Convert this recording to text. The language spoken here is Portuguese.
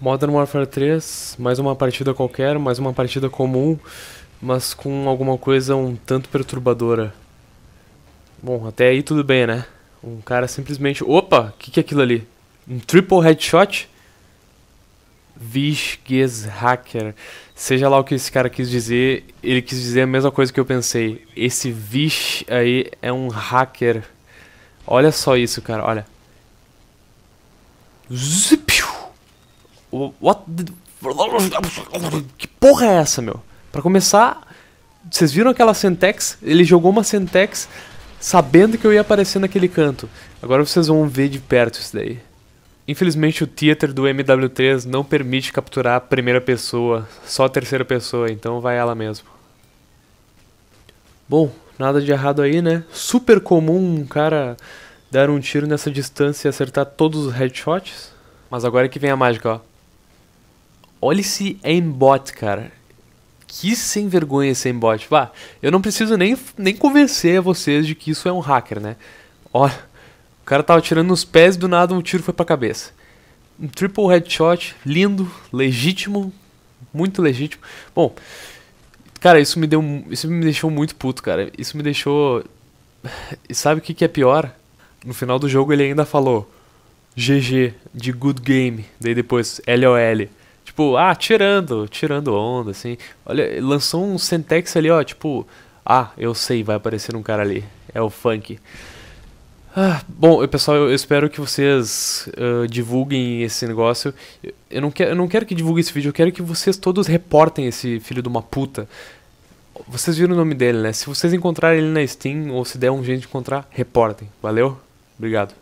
Modern Warfare 3, mais uma partida qualquer, mais uma partida comum, mas com alguma coisa um tanto perturbadora. Bom, até aí tudo bem, né? Um cara simplesmente... Opa! O que, que é aquilo ali? Um triple headshot? Vishges Hacker. Seja lá o que esse cara quis dizer, ele quis dizer a mesma coisa que eu pensei. Esse Vish aí é um hacker. Olha só isso, cara, olha. Zipiu! What the... Que porra é essa, meu? Para começar, vocês viram aquela Sentex? Ele jogou uma Sentex sabendo que eu ia aparecer naquele canto. Agora vocês vão ver de perto isso daí. Infelizmente o theater do MW3 não permite capturar a primeira pessoa, só a terceira pessoa, então vai ela mesmo. Bom, nada de errado aí, né? Super comum um cara dar um tiro nessa distância e acertar todos os headshots. Mas agora é que vem a mágica, ó. Olha esse aimbot, é cara. Que sem vergonha esse aimbot. Vá, eu não preciso nem, nem convencer vocês de que isso é um hacker, né? Olha, o cara tava tirando nos pés do nada um tiro foi pra cabeça. Um triple headshot, lindo, legítimo, muito legítimo. Bom, cara, isso me deu, isso me deixou muito puto, cara. Isso me deixou. E sabe o que, que é pior? No final do jogo ele ainda falou GG de Good Game, daí depois LOL. Tipo, ah, tirando, tirando onda, assim. Olha, lançou um Sentex ali, ó, tipo, ah, eu sei, vai aparecer um cara ali. É o funk. Ah, bom, pessoal, eu espero que vocês uh, divulguem esse negócio. Eu não, que, eu não quero que divulguem esse vídeo, eu quero que vocês todos reportem esse filho de uma puta. Vocês viram o nome dele, né? Se vocês encontrarem ele na Steam ou se der um jeito de encontrar, reportem. Valeu? Obrigado.